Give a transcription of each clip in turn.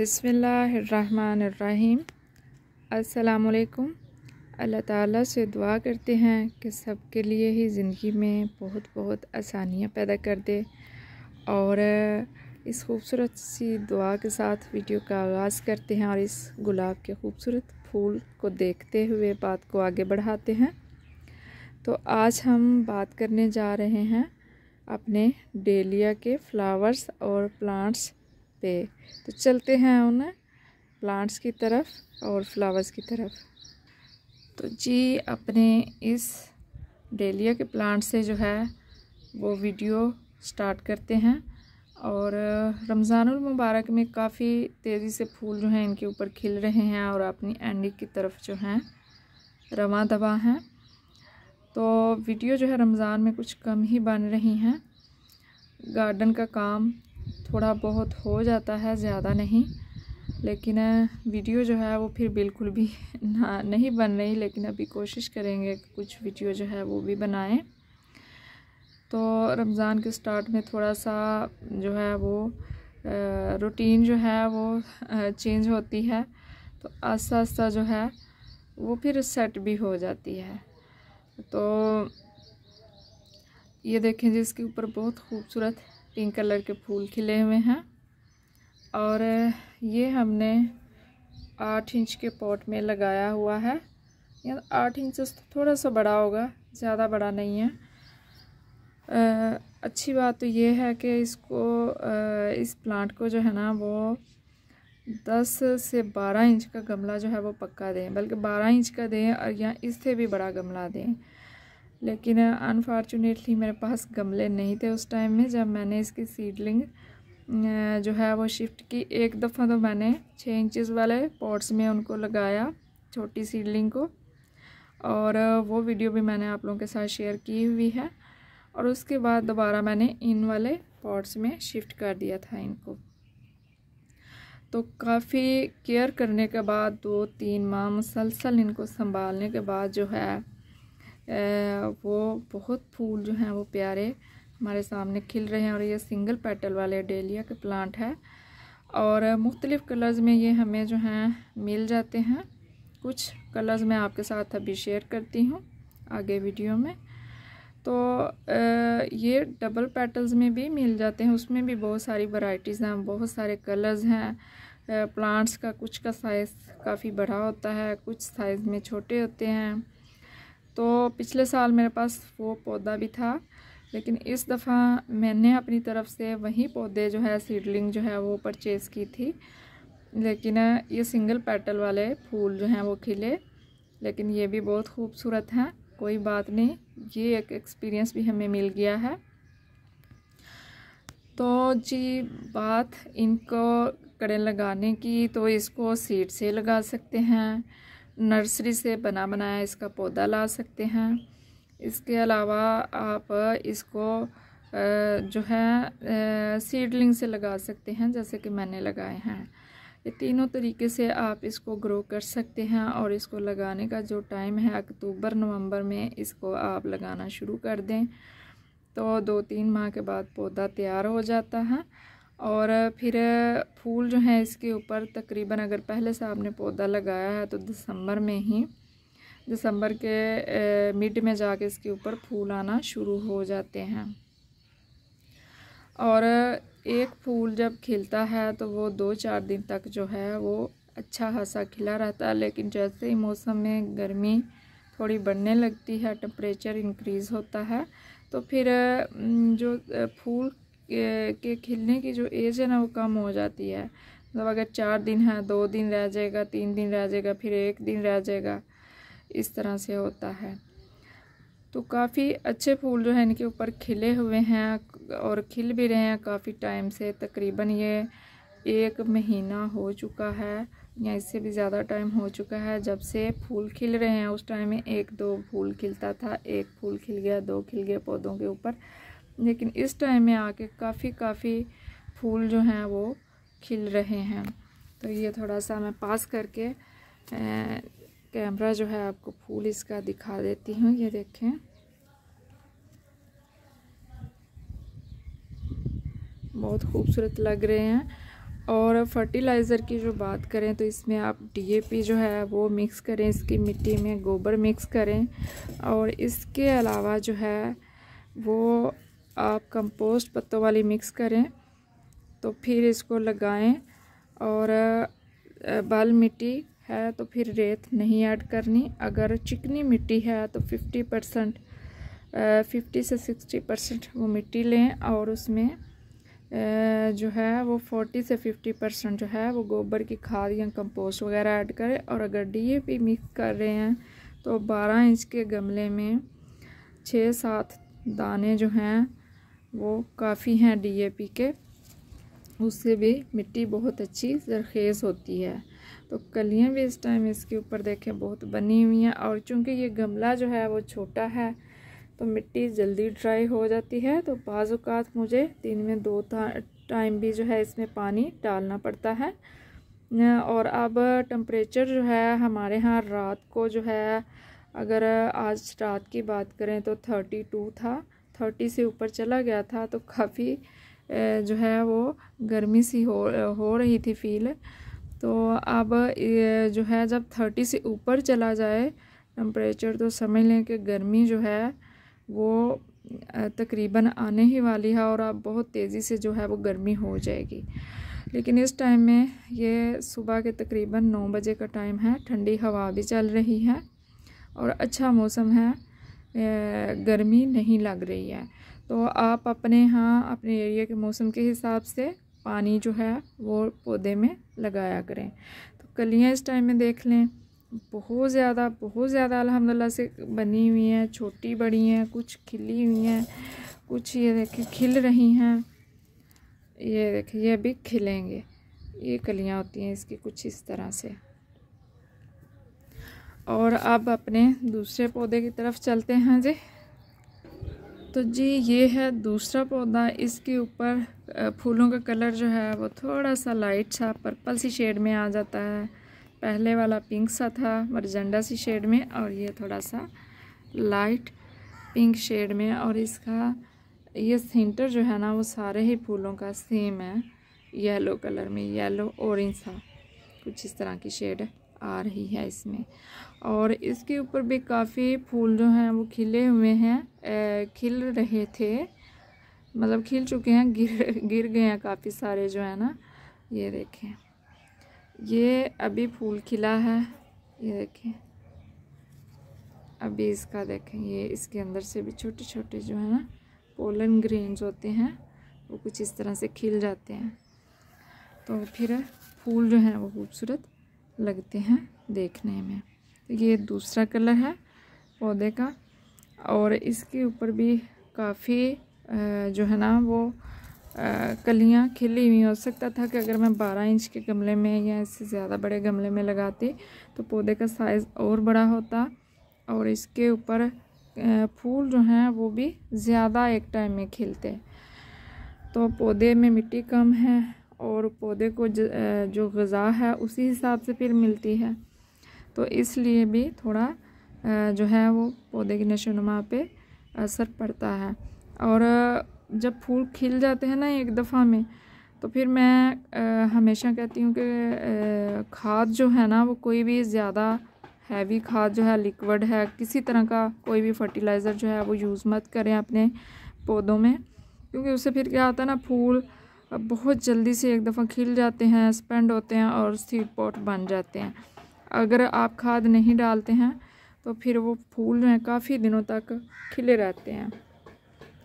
बिसमीम् असलकुम अल्लाह ताला से दुआ करते हैं कि सब के लिए ही ज़िंदगी में बहुत बहुत आसानियाँ पैदा कर दे और इस खूबसूरत सी दुआ के साथ वीडियो का आगाज़ करते हैं और इस गुलाब के खूबसूरत फूल को देखते हुए बात को आगे बढ़ाते हैं तो आज हम बात करने जा रहे हैं अपने डेलिया के फ़्लावर्स और प्लांट्स पे तो चलते हैं उन प्लांट्स की तरफ और फ्लावर्स की तरफ तो जी अपने इस डेलिया के प्लांट से जो है वो वीडियो स्टार्ट करते हैं और रमज़ानुल मुबारक में काफ़ी तेज़ी से फूल जो हैं इनके ऊपर खिल रहे हैं और अपनी एंडिक की तरफ जो हैं रवा दवा हैं तो वीडियो जो है रमज़ान में कुछ कम ही बन रही हैं गार्डन का काम थोड़ा बहुत हो जाता है ज़्यादा नहीं लेकिन वीडियो जो है वो फिर बिल्कुल भी ना नहीं बन रही लेकिन अभी कोशिश करेंगे कुछ वीडियो जो है वो भी बनाएं तो रमज़ान के स्टार्ट में थोड़ा सा जो है वो रूटीन जो है वो चेंज होती है तो आस्ता आस्ता जो है वो फिर सेट भी हो जाती है तो ये देखें जिसके ऊपर बहुत खूबसूरत पिंक कलर के फूल खिले हुए हैं और ये हमने आठ इंच के पॉट में लगाया हुआ है या आठ इंच से थोड़ा सा बड़ा होगा ज़्यादा बड़ा नहीं है आ, अच्छी बात तो ये है कि इसको आ, इस प्लांट को जो है ना वो दस से बारह इंच का गमला जो है वो पक्का दें बल्कि बारह इंच का दें और या इससे भी बड़ा गमला दें लेकिन अनफॉर्चुनेटली मेरे पास गमले नहीं थे उस टाइम में जब मैंने इसकी सीडलिंग जो है वो शिफ्ट की एक दफ़ा तो मैंने छः इंचज़ वाले पॉट्स में उनको लगाया छोटी सीडलिंग को और वो वीडियो भी मैंने आप लोगों के साथ शेयर की हुई है और उसके बाद दोबारा मैंने इन वाले पॉट्स में शिफ्ट कर दिया था इनको तो काफ़ी केयर करने के बाद दो तीन माह मुसलसल इनको संभालने के बाद जो है वो बहुत फूल जो हैं वो प्यारे हमारे सामने खिल रहे हैं और ये सिंगल पेटल वाले डेलिया के प्लांट है और मुख्तलिफ़ कलर्स में ये हमें जो हैं मिल जाते हैं कुछ कलर्स मैं आपके साथ अभी शेयर करती हूँ आगे वीडियो में तो ये डबल पेटल्स में भी मिल जाते हैं उसमें भी बहुत सारी वैरायटीज़ हैं बहुत सारे कलर्स हैं प्लांट्स का कुछ का साइज़ काफ़ी बड़ा होता है कुछ साइज़ में छोटे होते हैं तो पिछले साल मेरे पास वो पौधा भी था लेकिन इस दफ़ा मैंने अपनी तरफ से वही पौधे जो है सीडलिंग जो है वो परचेज़ की थी लेकिन ये सिंगल पेटल वाले फूल जो हैं वो खिले लेकिन ये भी बहुत खूबसूरत हैं कोई बात नहीं ये एक एक्सपीरियंस भी हमें मिल गया है तो जी बात इनको कड़े लगाने की तो इसको सीड से लगा सकते हैं नर्सरी से बना बनाया इसका पौधा ला सकते हैं इसके अलावा आप इसको जो है सीडलिंग से लगा सकते हैं जैसे कि मैंने लगाए हैं ये तीनों तरीके से आप इसको ग्रो कर सकते हैं और इसको लगाने का जो टाइम है अक्टूबर नवंबर में इसको आप लगाना शुरू कर दें तो दो तीन माह के बाद पौधा तैयार हो जाता है और फिर फूल जो हैं इसके ऊपर तकरीबन अगर पहले से आपने पौधा लगाया है तो दिसंबर में ही दिसंबर के मिड में जाके इसके ऊपर फूल आना शुरू हो जाते हैं और एक फूल जब खिलता है तो वो दो चार दिन तक जो है वो अच्छा खासा खिला रहता है लेकिन जैसे ही मौसम में गर्मी थोड़ी बढ़ने लगती है टम्परेचर इंक्रीज़ होता है तो फिर जो फूल के खिलने की जो एज है ना वो कम हो जाती है मतलब अगर चार दिन है दो दिन रह जाएगा तीन दिन रह जाएगा फिर एक दिन रह जाएगा इस तरह से होता है तो काफ़ी अच्छे फूल जो है इनके ऊपर खिले हुए हैं और खिल भी रहे हैं काफ़ी टाइम से तकरीबन ये एक महीना हो चुका है या इससे भी ज़्यादा टाइम हो चुका है जब से फूल खिल रहे हैं उस टाइम में एक दो फूल खिलता था एक फूल खिल गया दो खिल गया पौधों के ऊपर लेकिन इस टाइम में आके काफ़ी काफ़ी फूल जो हैं वो खिल रहे हैं तो ये थोड़ा सा मैं पास करके कैमरा जो है आपको फूल इसका दिखा देती हूँ ये देखें बहुत खूबसूरत लग रहे हैं और फर्टिलाइज़र की जो बात करें तो इसमें आप डीएपी जो है वो मिक्स करें इसकी मिट्टी में गोबर मिक्स करें और इसके अलावा जो है वो आप कंपोस्ट पत्तों वाली मिक्स करें तो फिर इसको लगाएं और बाल मिट्टी है तो फिर रेत नहीं ऐड करनी अगर चिकनी मिट्टी है तो फिफ्टी परसेंट फिफ्टी से सिक्सटी परसेंट वो मिट्टी लें और उसमें जो है वो फोर्टी से फिफ्टी परसेंट जो है वो गोबर की खाद या कंपोस्ट वगैरह ऐड करें और अगर डीएपी मिक्स कर रहे हैं तो बारह इंच के गमले में छः सात दाने जो हैं वो काफ़ी हैं डीएपी के उससे भी मिट्टी बहुत अच्छी जरखेज़ होती है तो कलियाँ भी इस टाइम इसके ऊपर देखें बहुत बनी हुई हैं और चूंकि ये गमला जो है वो छोटा है तो मिट्टी जल्दी ड्राई हो जाती है तो बाज़ात मुझे दिन में दो टाइम भी जो है इसमें पानी डालना पड़ता है और अब टम्परेचर जो है हमारे यहाँ रात को जो है अगर आज रात की बात करें तो थर्टी टू था थर्टी से ऊपर चला गया था तो काफ़ी जो है वो गर्मी सी हो हो रही थी फील तो अब जो है जब थर्टी से ऊपर चला जाए टम्परेचर तो समझ लें कि गर्मी जो है वो तकरीबन आने ही वाली है और अब बहुत तेज़ी से जो है वो गर्मी हो जाएगी लेकिन इस टाइम में ये सुबह के तकरीबन नौ बजे का टाइम है ठंडी हवा भी चल रही है और अच्छा मौसम है गर्मी नहीं लग रही है तो आप अपने यहाँ अपने एरिया के मौसम के हिसाब से पानी जो है वो पौधे में लगाया करें तो कलियाँ इस टाइम में देख लें बहुत ज़्यादा बहुत ज़्यादा अलहमदिल्ला से बनी हुई हैं छोटी बड़ी हैं कुछ खिली हुई हैं कुछ ये देखिए खिल रही हैं ये देखिए ये भी खिलेंगे ये कलियाँ होती हैं इसकी कुछ इस तरह से और अब अपने दूसरे पौधे की तरफ चलते हैं जी तो जी ये है दूसरा पौधा इसके ऊपर फूलों का कलर जो है वो थोड़ा सा लाइट सा पर्पल सी शेड में आ जाता है पहले वाला पिंक सा था मरजंडा सी शेड में और ये थोड़ा सा लाइट पिंक शेड में और इसका ये सेंटर जो है ना वो सारे ही फूलों का सेम है येलो कलर में येलो ऑरेंज सा कुछ इस तरह की शेड है आ रही है इसमें और इसके ऊपर भी काफ़ी फूल जो हैं वो खिले हुए हैं खिल रहे थे मतलब खिल चुके हैं गिर गिर गए हैं काफ़ी सारे जो है ना ये देखें ये अभी फूल खिला है ये देखें अभी इसका देखें ये इसके अंदर से भी छोटे छोटे जो है ना पोलन ग्रेन्स होते हैं वो कुछ इस तरह से खिल जाते हैं तो फिर फूल जो है वो खूबसूरत लगते हैं देखने में तो ये दूसरा कलर है पौधे का और इसके ऊपर भी काफ़ी जो है ना वो कलियाँ खिली हुई हो सकता था कि अगर मैं 12 इंच के गमले में या इससे ज़्यादा बड़े गमले में लगाती तो पौधे का साइज़ और बड़ा होता और इसके ऊपर फूल जो हैं वो भी ज़्यादा एक टाइम में खिलते तो पौधे में मिट्टी कम है और पौधे को ज, जो गज़ा है उसी हिसाब से फिर मिलती है तो इसलिए भी थोड़ा जो है वो पौधे की नशोनुमा पे असर पड़ता है और जब फूल खिल जाते हैं ना एक दफ़ा में तो फिर मैं हमेशा कहती हूँ कि खाद जो है ना वो कोई भी ज़्यादा हैवी खाद जो है लिक्विड है किसी तरह का कोई भी फर्टिलाइज़र जो है वो यूज़ मत करें अपने पौधों में क्योंकि उससे फिर क्या होता है ना फूल अब बहुत जल्दी से एक दफ़ा खिल जाते हैं स्पेंड होते हैं और सीड पॉट बन जाते हैं अगर आप खाद नहीं डालते हैं तो फिर वो फूल हैं काफ़ी दिनों तक खिले रहते हैं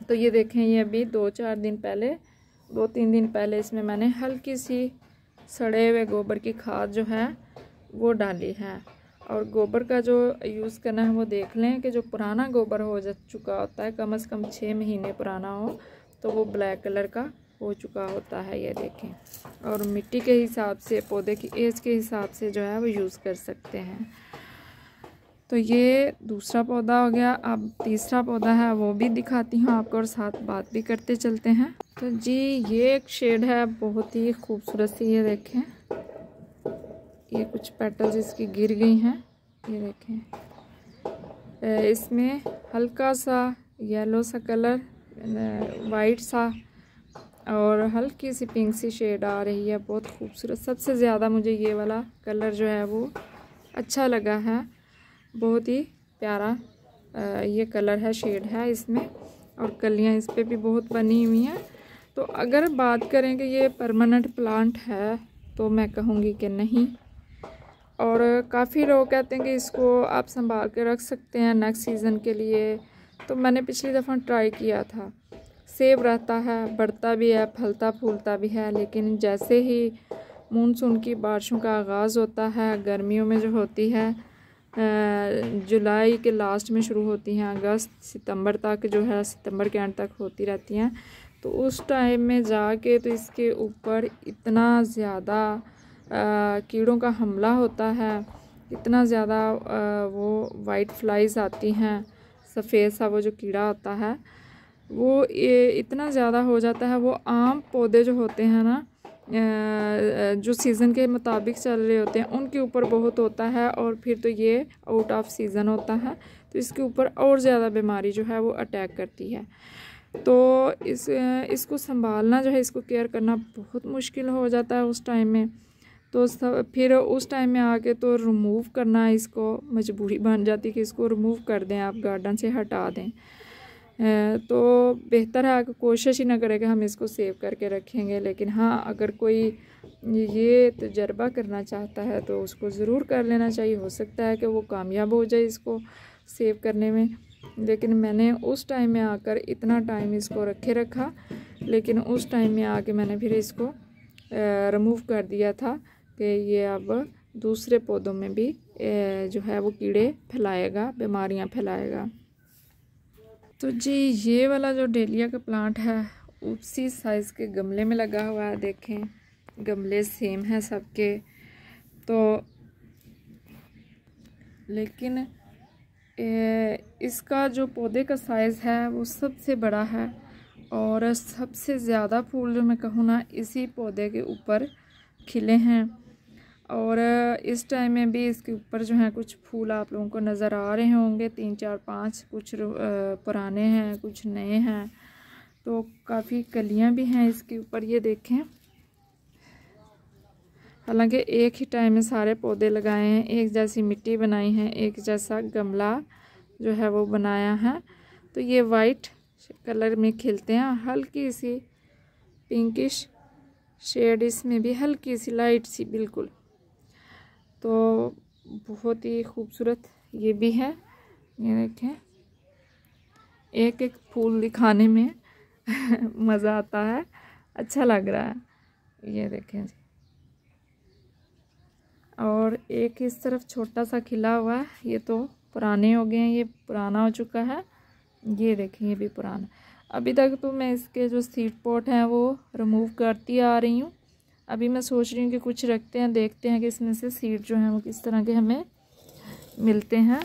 तो ये देखें ये अभी दो चार दिन पहले दो तीन दिन पहले इसमें मैंने हल्की सी सड़े हुए गोबर की खाद जो है वो डाली है और गोबर का जो यूज़ करना है वो देख लें कि जो पुराना गोबर हो जा चुका होता है कम से कम छः महीने पुराना हो तो वो ब्लैक कलर का हो चुका होता है ये देखें और मिट्टी के हिसाब से पौधे की एज के हिसाब से जो है वो यूज़ कर सकते हैं तो ये दूसरा पौधा हो गया अब तीसरा पौधा है वो भी दिखाती हूँ आपको और साथ बात भी करते चलते हैं तो जी ये एक शेड है बहुत ही खूबसूरत सी ये देखें ये कुछ पेटल्स इसकी गिर गई हैं ये देखें इसमें हल्का सा येलो सा कलर वाइट सा और हल्की सी पिंक सी शेड आ रही है बहुत खूबसूरत सबसे ज़्यादा मुझे ये वाला कलर जो है वो अच्छा लगा है बहुत ही प्यारा ये कलर है शेड है इसमें और कलियाँ इस पर भी बहुत बनी हुई हैं तो अगर बात करें कि ये परमानेंट प्लांट है तो मैं कहूँगी कि नहीं और काफ़ी लोग कहते हैं कि इसको आप संभाल के रख सकते हैं नेक्स्ट सीज़न के लिए तो मैंने पिछली दफ़ा ट्राई किया था सेब रहता है बढ़ता भी है फलता फूलता भी है लेकिन जैसे ही मानसून की बारिशों का आगाज़ होता है गर्मियों में जो होती है जुलाई के लास्ट में शुरू होती हैं अगस्त सितंबर तक जो है सितंबर के एंड तक होती रहती हैं तो उस टाइम में जाके तो इसके ऊपर इतना ज़्यादा कीड़ों का हमला होता है इतना ज़्यादा वो वाइट फ्लाइज़ आती हैं सफ़ेद सा वो जो कीड़ा होता है वो ये इतना ज़्यादा हो जाता है वो आम पौधे जो होते हैं ना जो सीज़न के मुताबिक चल रहे होते हैं उनके ऊपर बहुत होता है और फिर तो ये आउट ऑफ सीज़न होता है तो इसके ऊपर और ज़्यादा बीमारी जो है वो अटैक करती है तो इस इसको संभालना जो है इसको केयर करना बहुत मुश्किल हो जाता है उस टाइम में तो सब फिर उस टाइम में आके तो रिमूव करना इसको मजबूरी बन जाती है कि इसको रिमूव कर दें आप गार्डन से हटा दें तो बेहतर है अगर कोशिश ही ना करें कि हम इसको सेव करके रखेंगे लेकिन हाँ अगर कोई ये तजर्बा करना चाहता है तो उसको ज़रूर कर लेना चाहिए हो सकता है कि वो कामयाब हो जाए इसको सेव करने में लेकिन मैंने उस टाइम में आकर इतना टाइम इसको रखे रखा लेकिन उस टाइम में आके मैंने फिर इसको रिमूव कर दिया था कि ये अब दूसरे पौधों में भी जो है वो कीड़े फैलाएगा बीमारियाँ फैलाएगा तो जी ये वाला जो डेलिया का प्लांट है उसी साइज़ के गमले में लगा हुआ है देखें गमले सेम है सबके तो लेकिन ए, इसका जो पौधे का साइज़ है वो सबसे बड़ा है और सबसे ज़्यादा फूल मैं कहूँ ना इसी पौधे के ऊपर खिले हैं और इस टाइम में भी इसके ऊपर जो है कुछ फूल आप लोगों को नज़र आ रहे होंगे तीन चार पाँच कुछ पुराने हैं कुछ नए हैं तो काफ़ी कलियां भी हैं इसके ऊपर ये देखें हालांकि एक ही टाइम में सारे पौधे लगाए हैं एक जैसी मिट्टी बनाई है एक जैसा गमला जो है वो बनाया है तो ये वाइट कलर में खिलते हैं हल्की सी पिंकिश शेड इसमें भी हल्की सी लाइट सी बिल्कुल तो बहुत ही खूबसूरत ये भी है ये देखें एक एक फूल दिखाने में मज़ा आता है अच्छा लग रहा है ये देखें जी और एक इस तरफ छोटा सा खिला हुआ है ये तो पुराने हो गए हैं ये पुराना हो चुका है ये देखें ये भी पुराना अभी तक तो मैं इसके जो सीट पोट हैं वो रिमूव करती आ रही हूँ अभी मैं सोच रही हूँ कि कुछ रखते हैं देखते हैं कि इसमें से सीड जो है वो किस तरह के हमें मिलते हैं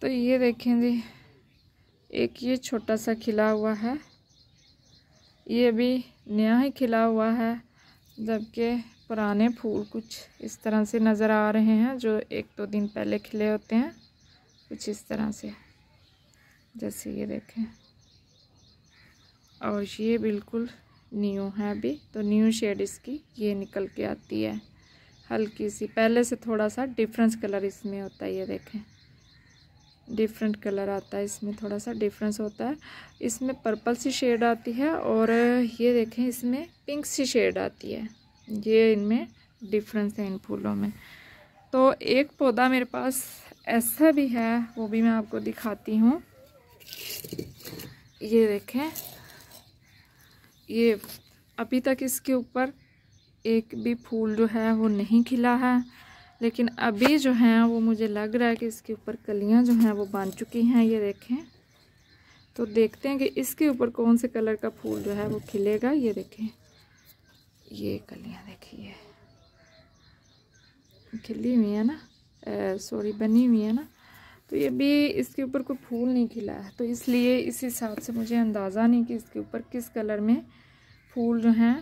तो ये देखें जी एक ये छोटा सा खिला हुआ है ये भी नया ही खिला हुआ है जबकि पुराने फूल कुछ इस तरह से नज़र आ रहे हैं जो एक दो दिन पहले खिले होते हैं कुछ इस तरह से जैसे ये देखें और ये बिल्कुल न्यू है अभी तो न्यू शेड इसकी ये निकल के आती है हल्की सी पहले से थोड़ा सा डिफरेंस कलर इसमें होता है ये देखें डिफरेंट कलर आता है इसमें थोड़ा सा डिफरेंस होता है इसमें पर्पल सी शेड आती है और ये देखें इसमें पिंक सी शेड आती है ये इनमें डिफरेंस है इन फूलों में तो एक पौधा मेरे पास ऐसा भी है वो भी मैं आपको दिखाती हूँ ये देखें ये अभी तक इसके ऊपर एक भी फूल जो है वो नहीं खिला है लेकिन अभी जो है वो मुझे लग रहा है कि इसके ऊपर कलियां जो हैं वो बन चुकी हैं ये देखें तो देखते हैं कि इसके ऊपर कौन से कलर का फूल जो है वो खिलेगा ये देखें ये कलियां देखिए खिली हुई है ना सॉरी बनी हुई है ना तो ये भी इसके ऊपर कोई फूल नहीं खिला है तो इसलिए इस हिसाब से मुझे अंदाज़ा नहीं कि इसके ऊपर किस कलर में फूल जो हैं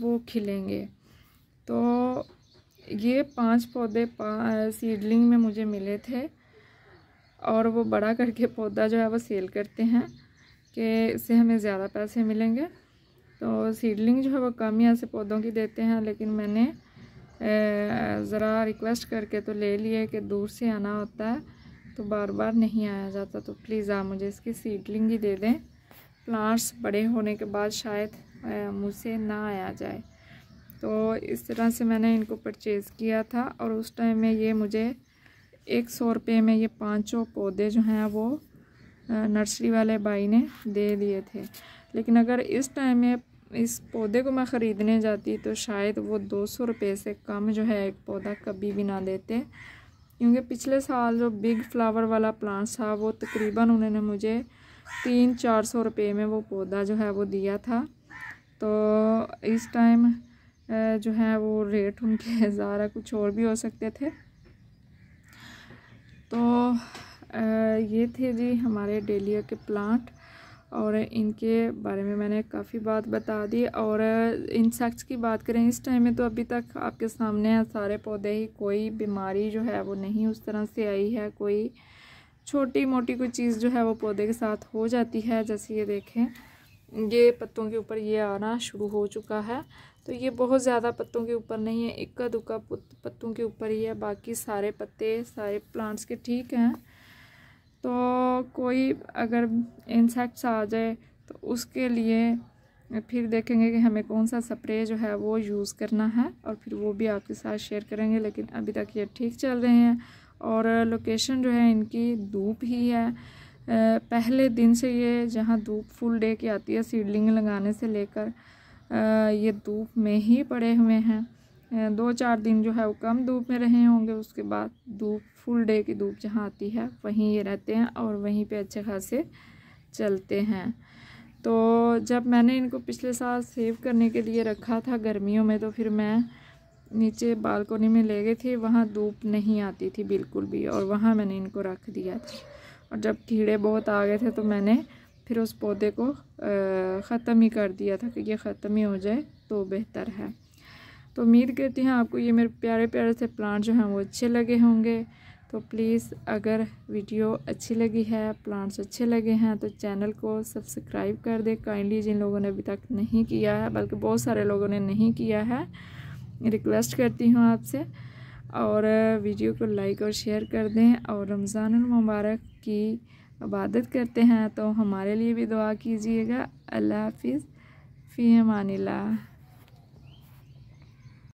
वो खिलेंगे तो ये पांच पौधे सीडलिंग में मुझे मिले थे और वो बड़ा करके पौधा जो है वो सेल करते हैं कि इससे हमें ज़्यादा पैसे मिलेंगे तो सीडलिंग जो है वो कम ही ऐसे पौधों की देते हैं लेकिन मैंने ज़रा रिक्वेस्ट करके तो ले लिए कि दूर से आना होता है तो बार बार नहीं आया जाता तो प्लीज़ आप मुझे इसकी सीडलिंग ही दे दें प्लांट्स बड़े होने के बाद शायद मुझसे ना आया जाए तो इस तरह से मैंने इनको परचेज़ किया था और उस टाइम में ये मुझे एक सौ रुपये में ये पांचों पौधे जो हैं वो नर्सरी वाले भाई ने दे दिए थे लेकिन अगर इस टाइम में इस पौधे को मैं ख़रीदने जाती तो शायद वो दो सौ रुपये से कम जो है एक पौधा कभी भी ना देते क्योंकि पिछले साल जो बिग फ्लावर वाला प्लांट था वो तकरीबन उन्होंने मुझे तीन चार सौ रुपये में वो पौधा जो है वो दिया था तो इस टाइम जो है वो रेट उनके ज़्यादा कुछ और भी हो सकते थे तो ये थे जी हमारे डेलिया के प्लांट और इनके बारे में मैंने काफ़ी बात बता दी और इंसेक्ट्स की बात करें इस टाइम में तो अभी तक आपके सामने सारे पौधे ही कोई बीमारी जो है वो नहीं उस तरह से आई है कोई छोटी मोटी कोई चीज़ जो है वो पौधे के साथ हो जाती है जैसे ये देखें ये पत्तों के ऊपर ये आना शुरू हो चुका है तो ये बहुत ज़्यादा पत्तों के ऊपर नहीं है इक्का दुक्का पत्तों के ऊपर ही है बाकी सारे पत्ते सारे प्लांट्स के ठीक हैं तो कोई अगर इंसेक्ट्स आ जाए तो उसके लिए फिर देखेंगे कि हमें कौन सा स्प्रे जो है वो यूज़ करना है और फिर वो भी आपके साथ शेयर करेंगे लेकिन अभी तक ये ठीक चल रहे हैं और लोकेशन जो है इनकी धूप ही है पहले दिन से ये जहाँ धूप फुल डे की आती है सीडलिंग लगाने से लेकर ये धूप में ही पड़े हुए हैं दो चार दिन जो है वो कम धूप में रहे होंगे उसके बाद धूप फुल डे की धूप जहाँ आती है वहीं ये रहते हैं और वहीं पे अच्छे खासे चलते हैं तो जब मैंने इनको पिछले साल सेव करने के लिए रखा था गर्मियों में तो फिर मैं नीचे बालकोनी में ले गए थे वहाँ धूप नहीं आती थी बिल्कुल भी और वहाँ मैंने इनको रख दिया था और जब कीड़े बहुत आ गए थे तो मैंने फिर उस पौधे को ख़त्म ही कर दिया था कि ये ख़त्म ही हो जाए तो बेहतर है तो उम्मीद करती हूँ आपको ये मेरे प्यारे प्यारे से प्लांट जो हैं वो अच्छे लगे होंगे तो प्लीज़ अगर वीडियो अच्छी लगी है प्लांट्स अच्छे लगे हैं तो चैनल को सब्सक्राइब कर दे काइंडली जिन लोगों ने अभी तक नहीं किया है बल्कि बहुत सारे लोगों ने नहीं किया है रिक्वेस्ट करती हूँ आपसे और वीडियो को लाइक और शेयर कर दें और रमज़ान मुबारक की इबादत करते हैं तो हमारे लिए भी दुआ कीजिएगा अल्लाह हाफिज़ फ़ी अमानिल्ला